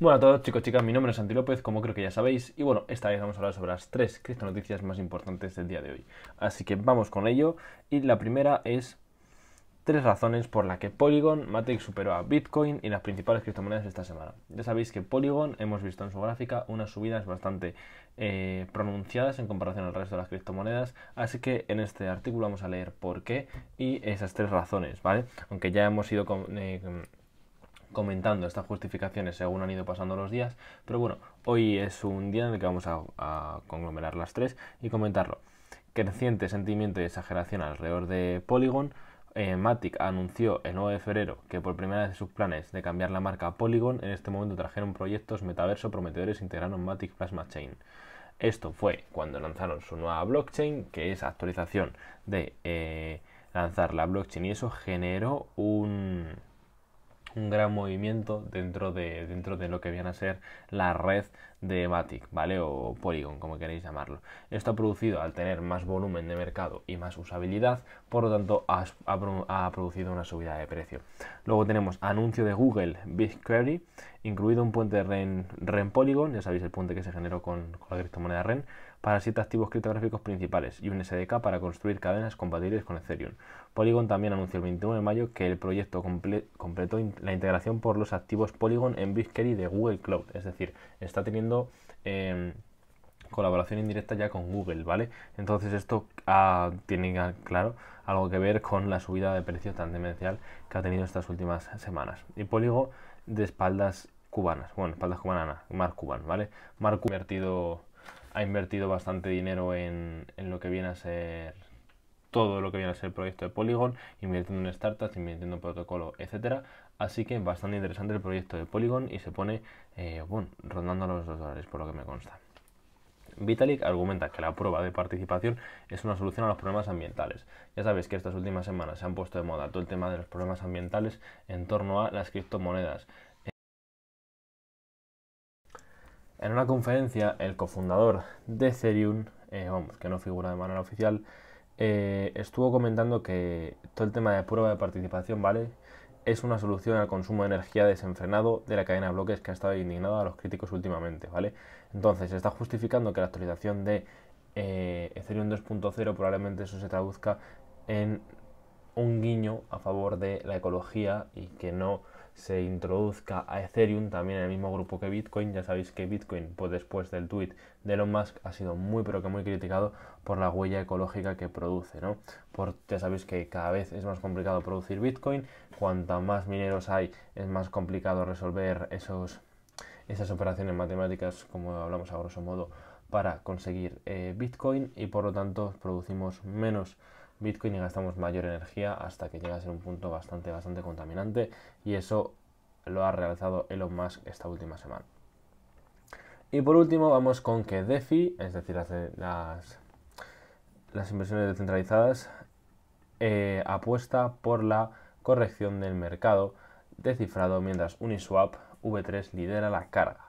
Bueno a todos chicos, chicas, mi nombre es Santi López, como creo que ya sabéis, y bueno, esta vez vamos a hablar sobre las tres noticias más importantes del día de hoy. Así que vamos con ello, y la primera es tres razones por las que Polygon, Matrix superó a Bitcoin y las principales criptomonedas esta semana. Ya sabéis que Polygon, hemos visto en su gráfica, unas subidas bastante eh, pronunciadas en comparación al resto de las criptomonedas, así que en este artículo vamos a leer por qué y esas tres razones, ¿vale? Aunque ya hemos ido con... Eh, comentando estas justificaciones según han ido pasando los días, pero bueno, hoy es un día en el que vamos a, conglomerar las tres y comentarlo. Creciente sentimiento y exageración alrededor de Polygon, eh, Matic anunció el 9 de febrero que por primera vez sus planes de cambiar la marca Polygon, en este momento trajeron proyectos metaverso prometedores e integraron Matic Plasma Chain. Esto fue cuando lanzaron su nueva blockchain, que es actualización de eh, lanzar la blockchain, y eso generó un, un gran movimiento dentro de, dentro de lo que viene a ser la red de Matic, ¿vale? O Polygon, como queréis llamarlo. Esto ha producido, al tener más volumen de mercado y más usabilidad, por lo tanto ha, producido una subida de precio. Luego tenemos anuncio de Google BigQuery, incluido un puente REN, REN Polygon, ya sabéis el puente que se generó con, con la criptomoneda REN, para siete activos criptográficos principales y un SDK para construir cadenas compatibles con Ethereum. Polygon también anunció el 21 de mayo que el proyecto completo completó la integración por los activos Polygon en BigQuery de Google Cloud, es decir, está teniendo em, colaboración indirecta ya con Google, ¿vale? Entonces esto tiene, claro, algo que ver con la subida de precio tan demencial que ha tenido estas últimas semanas. Y Polygon de espaldas cubanas, bueno, espaldas cubanas, Mark Cuban, ¿vale? Mark Cuban ha invertido bastante dinero en, lo que viene a ser todo lo que viene a ser el proyecto de Polygon, invirtiendo en startups, invirtiendo en protocolo, etcétera. Así que bastante interesante el proyecto de Polygon y se pone eh, bueno, rondando los 2 dólares, por lo que me consta. Vitalik argumenta que la prueba de participación es una solución a los problemas ambientales. Ya sabéis que estas últimas semanas se han puesto de moda todo el tema de los problemas ambientales en torno a las criptomonedas. En una conferencia, el cofundador de Ethereum, eh, que no figura de manera oficial, eh, estuvo comentando que todo el tema de prueba de participación, ¿vale? Es una solución al consumo de energía desenfrenado de la cadena de bloques que ha estado indignado a los críticos últimamente, ¿vale? Entonces, se está justificando que la actualización de Ethereum 2.0 probablemente eso se traduzca en un guiño a favor de la ecología y que no se introduzca a Ethereum, también en el mismo grupo que Bitcoin. Ya sabéis que Bitcoin, pues después del tweet de Elon Musk, ha sido muy pero que muy criticado por la huella ecológica que produce, ¿no? ya sabéis que cada vez es más complicado producir Bitcoin, cuanta más mineros hay, es más complicado resolver esos, esas operaciones matemáticas, como hablamos a grosso modo, para conseguir eh, Bitcoin y por lo tanto producimos menos Bitcoin y gastamos mayor energía hasta que llega a ser un punto bastante, bastante contaminante y eso lo ha realizado Elon Musk esta última semana. Y por último vamos con que DeFi, es decir, las, las, las inversiones descentralizadas, eh, apuesta por la corrección del mercado de cifrado mientras Uniswap V3 lidera la carga.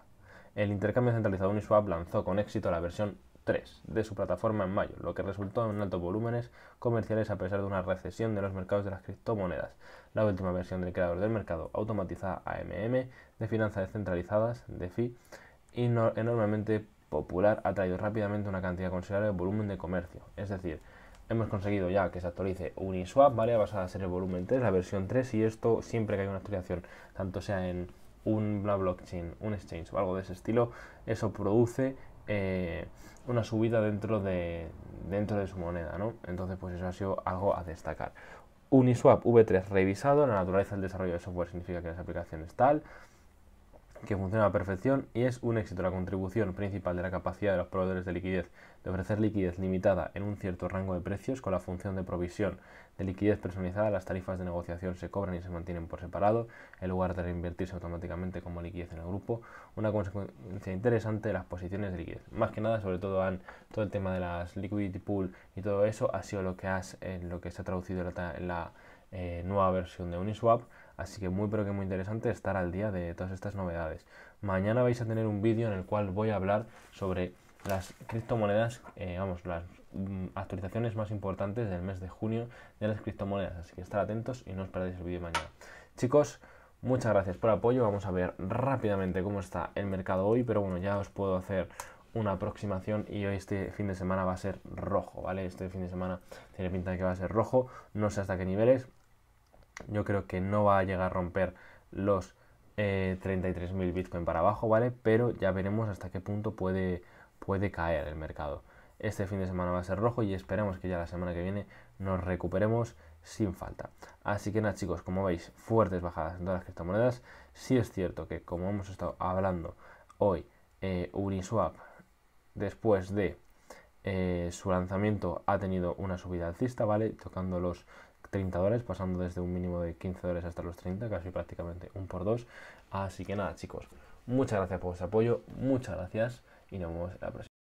El intercambio centralizado Uniswap lanzó con éxito la versión 3 de su plataforma en mayo, lo que resultó en altos volúmenes comerciales a pesar de una recesión de los mercados de las criptomonedas. La última versión del creador del mercado automatizada AMM de finanzas descentralizadas, DeFi, y enormemente popular, ha traído rápidamente una cantidad considerable de volumen de comercio. Es decir, hemos conseguido ya que se actualice Uniswap, ¿vale? Basada en el volumen 3, la versión 3, y esto siempre que hay una actualización, tanto sea en un blockchain, un exchange o algo de ese estilo, eso produce eh, una subida dentro de, dentro de su moneda, ¿no? Entonces, pues eso ha sido algo a destacar. Uniswap V3 revisado, la naturaleza del desarrollo de software significa que aplicación aplicaciones tal, que funciona a perfección y es un éxito la contribución principal de la capacidad de los proveedores de liquidez de ofrecer liquidez limitada en un cierto rango de precios con la función de provisión de liquidez personalizada, las tarifas de negociación se cobran y se mantienen por separado, en lugar de reinvertirse automáticamente como liquidez en el grupo. Una consecuencia interesante de las posiciones de liquidez. Más que nada, sobre todo, han, todo el tema de las liquidity pool y todo eso ha sido lo que, has, en lo que se ha traducido en la, eh, nueva versión de Uniswap. Así que muy pero que muy interesante estar al día de todas estas novedades. Mañana vais a tener un vídeo en el cual voy a hablar sobre las criptomonedas, eh, vamos, las mm, actualizaciones más importantes del mes de junio de las criptomonedas. Así que estar atentos y no os perdáis el vídeo mañana. Chicos, muchas gracias por el apoyo. Vamos a ver rápidamente cómo está el mercado hoy, pero bueno, ya os puedo hacer una aproximación y hoy este fin de semana va a ser rojo, ¿vale? Este fin de semana tiene pinta de que va a ser rojo, no sé hasta qué niveles. Yo creo que no va a llegar a romper los 33.000 eh, Bitcoin para abajo, ¿vale? Pero ya veremos hasta qué punto puede puede caer el mercado. Este fin de semana va a ser rojo y esperemos que ya la semana que viene nos recuperemos sin falta. Así que nada chicos, como veis, fuertes bajadas en todas las criptomonedas. Sí es cierto que como hemos estado hablando hoy, eh, Uniswap, después de eh, su lanzamiento, ha tenido una subida alcista, ¿vale? Tocando los 30 dólares, pasando desde un mínimo de 15 dólares hasta los 30, casi prácticamente un por dos. Así que nada chicos, muchas gracias por vuestro apoyo, muchas gracias y nos vemos la próxima.